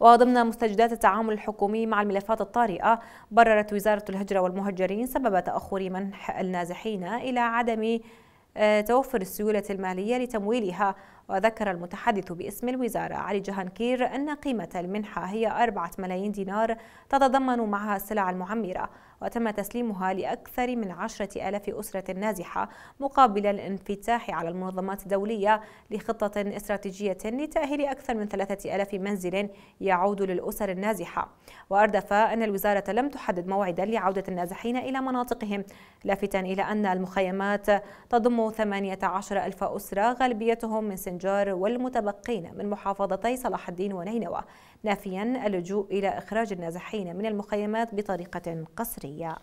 وضمن مستجدات التعامل الحكومي مع الملفات الطارئة بررت وزارة الهجرة والمهجرين سبب تأخر منح النازحين إلى عدم آه، توفر السيولة المالية لتمويلها وذكر المتحدث باسم الوزارة علي جهانكير أن قيمة المنحة هي أربعة ملايين دينار تتضمن معها السلع المعمرة وتم تسليمها لأكثر من عشرة آلاف أسرة نازحة مقابل الانفتاح على المنظمات الدولية لخطة استراتيجية لتأهيل أكثر من ثلاثة آلاف منزل يعود للأسر النازحة وأردف أن الوزارة لم تحدد موعدا لعودة النازحين إلى مناطقهم لافتا إلى أن المخيمات تضم ينضم 18 ألف أسرة غالبيتهم من سنجار والمتبقين من محافظتي صلاح الدين ونينوى نافيا اللجوء إلى إخراج النازحين من المخيمات بطريقة قسرية